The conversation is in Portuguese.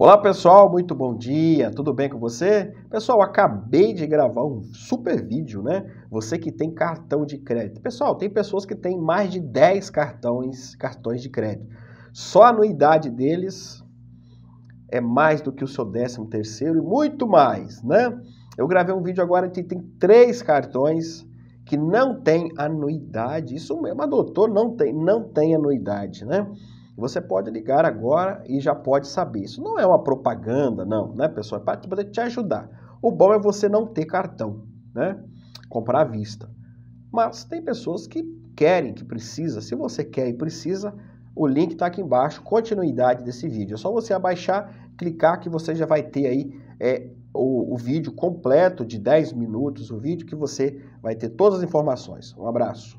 Olá pessoal, muito bom dia, tudo bem com você? Pessoal, acabei de gravar um super vídeo, né? Você que tem cartão de crédito. Pessoal, tem pessoas que têm mais de 10 cartões, cartões de crédito. Só a anuidade deles é mais do que o seu 13 terceiro e muito mais, né? Eu gravei um vídeo agora que tem três cartões que não tem anuidade. Isso mesmo, doutor não tem, não tem anuidade, né? Você pode ligar agora e já pode saber. Isso não é uma propaganda, não, né, pessoal? É para poder te ajudar. O bom é você não ter cartão, né? Comprar à vista. Mas tem pessoas que querem, que precisa. Se você quer e precisa, o link está aqui embaixo, continuidade desse vídeo. É só você abaixar, clicar que você já vai ter aí é, o, o vídeo completo de 10 minutos, o vídeo que você vai ter todas as informações. Um abraço.